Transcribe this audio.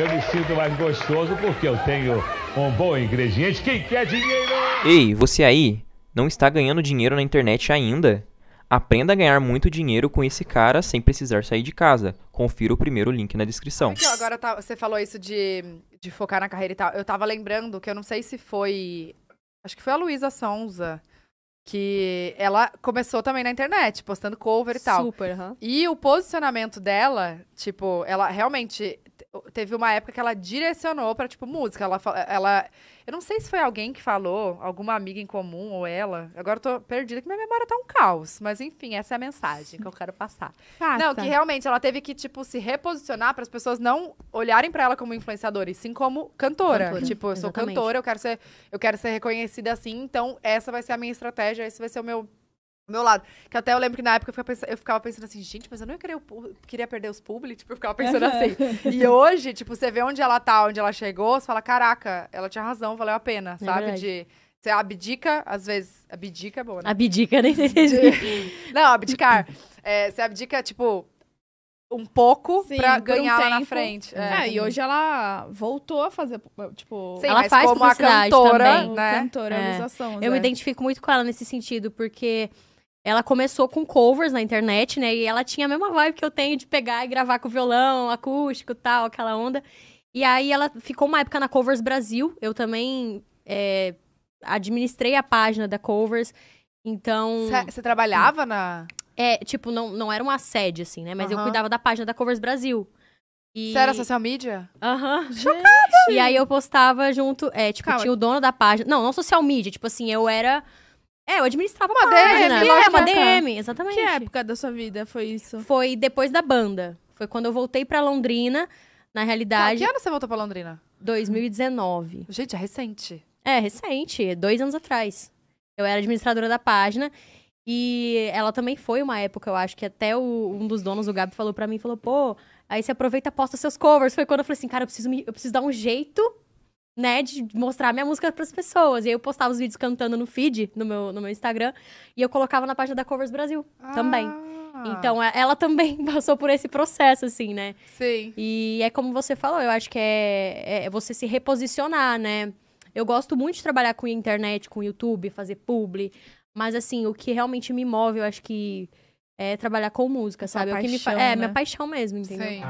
Eu me sinto mais gostoso porque eu tenho um bom ingrediente. Quem quer dinheiro? Ei, você aí, não está ganhando dinheiro na internet ainda? Aprenda a ganhar muito dinheiro com esse cara sem precisar sair de casa. Confira o primeiro link na descrição. Aqui, agora tá, você falou isso de, de focar na carreira e tal. Eu tava lembrando que eu não sei se foi. Acho que foi a Luísa Sonza que ela começou também na internet, postando cover e tal. Super, uhum. E o posicionamento dela, tipo, ela realmente teve uma época que ela direcionou para tipo música. Ela, ela, eu não sei se foi alguém que falou, alguma amiga em comum ou ela. Agora eu tô perdida que minha memória tá um caos, mas enfim, essa é a mensagem que eu quero passar. Passa. Não, que realmente ela teve que tipo se reposicionar para as pessoas não olharem para ela como influenciadora, e sim como cantora. cantora. Tipo, eu sou Exatamente. cantora, eu quero ser eu quero ser reconhecida assim, então essa vai ser a minha estratégia seja, esse vai ser o meu meu lado. Que até eu lembro que na época eu ficava pensando, eu ficava pensando assim, gente, mas eu não queria, queria perder os publi, tipo, eu ficava pensando assim. E hoje, tipo, você vê onde ela tá, onde ela chegou, você fala, caraca, ela tinha razão, valeu a pena, é sabe? Verdade. De, você abdica, às vezes, abdica é boa, né? Abdica, nem sei se... De... Não, abdicar. É, você abdica, tipo, um pouco para pra ganhar um lá na frente. É, é e hoje ela voltou a fazer, tipo... Sim, ela faz como a cantora, também, né? Cantora, é. Eu me identifico muito com ela nesse sentido, porque... Ela começou com covers na internet, né? E ela tinha a mesma vibe que eu tenho de pegar e gravar com violão, acústico tal, aquela onda. E aí ela ficou uma época na Covers Brasil. Eu também é, administrei a página da Covers. Então. Você trabalhava na. É, tipo, não, não era uma sede, assim, né? Mas eu cuidava da página da Covers Brasil. E... Você era social media? Aham. Uhum. Chocada! E aí eu postava junto, é, tipo, Calma. tinha o dono da página. Não, não social media, tipo assim, eu era... É, eu administrava uma página. DM, é, uma DM, exatamente. Que época da sua vida foi isso? Foi depois da banda. Foi quando eu voltei pra Londrina, na tá, realidade... Ah, que ano você voltou pra Londrina? 2019. Gente, é recente. É, recente, dois anos atrás. Eu era administradora da página e ela também foi uma época, eu acho, que até o, um dos donos, o Gabi, falou para mim, falou, pô, aí você aproveita posta seus covers. Foi quando eu falei assim, cara, eu preciso, me, eu preciso dar um jeito, né, de mostrar minha música para as pessoas. E aí eu postava os vídeos cantando no feed, no meu, no meu Instagram, e eu colocava na página da Covers Brasil ah. também. Então, é, ela também passou por esse processo, assim, né? Sim. E é como você falou, eu acho que é, é, é você se reposicionar, né? Eu gosto muito de trabalhar com internet, com YouTube, fazer publi, mas, assim, o que realmente me move, eu acho que é trabalhar com música, sabe? É paixão, é, né? minha paixão mesmo, entendeu? Sim.